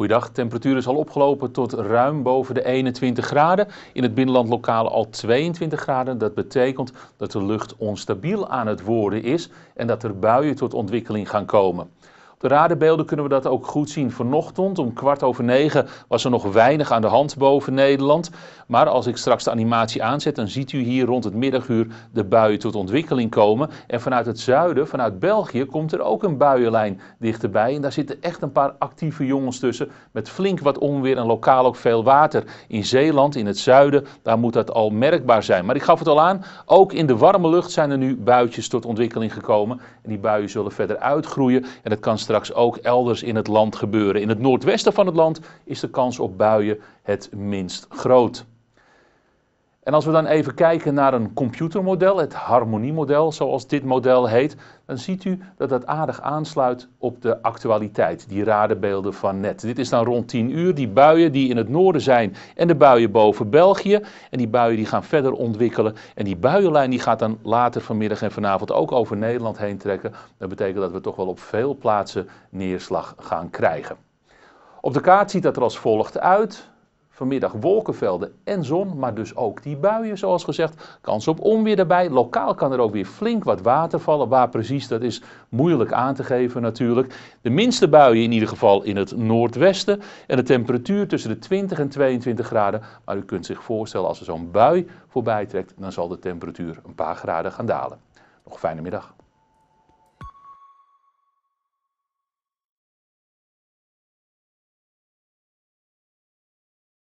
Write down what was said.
Goeiedag, temperatuur is al opgelopen tot ruim boven de 21 graden. In het binnenland lokaal al 22 graden. Dat betekent dat de lucht onstabiel aan het worden is en dat er buien tot ontwikkeling gaan komen de radenbeelden kunnen we dat ook goed zien. Vanochtend om kwart over negen was er nog weinig aan de hand boven Nederland. Maar als ik straks de animatie aanzet, dan ziet u hier rond het middaguur de buien tot ontwikkeling komen. En vanuit het zuiden, vanuit België, komt er ook een buienlijn dichterbij. En daar zitten echt een paar actieve jongens tussen met flink wat onweer en lokaal ook veel water. In Zeeland, in het zuiden, daar moet dat al merkbaar zijn. Maar ik gaf het al aan, ook in de warme lucht zijn er nu buitjes tot ontwikkeling gekomen. En die buien zullen verder uitgroeien en dat kan straks straks ook elders in het land gebeuren. In het noordwesten van het land is de kans op buien het minst groot. En als we dan even kijken naar een computermodel, het harmoniemodel zoals dit model heet, dan ziet u dat dat aardig aansluit op de actualiteit, die radenbeelden van net. Dit is dan rond 10 uur, die buien die in het noorden zijn en de buien boven België. En die buien die gaan verder ontwikkelen en die buienlijn die gaat dan later vanmiddag en vanavond ook over Nederland heen trekken. Dat betekent dat we toch wel op veel plaatsen neerslag gaan krijgen. Op de kaart ziet dat er als volgt uit. Vanmiddag wolkenvelden en zon, maar dus ook die buien, zoals gezegd. Kans op onweer daarbij. Lokaal kan er ook weer flink wat water vallen. Waar precies, dat is moeilijk aan te geven natuurlijk. De minste buien in ieder geval in het noordwesten. En de temperatuur tussen de 20 en 22 graden. Maar u kunt zich voorstellen, als er zo'n bui voorbij trekt, dan zal de temperatuur een paar graden gaan dalen. Nog een fijne middag.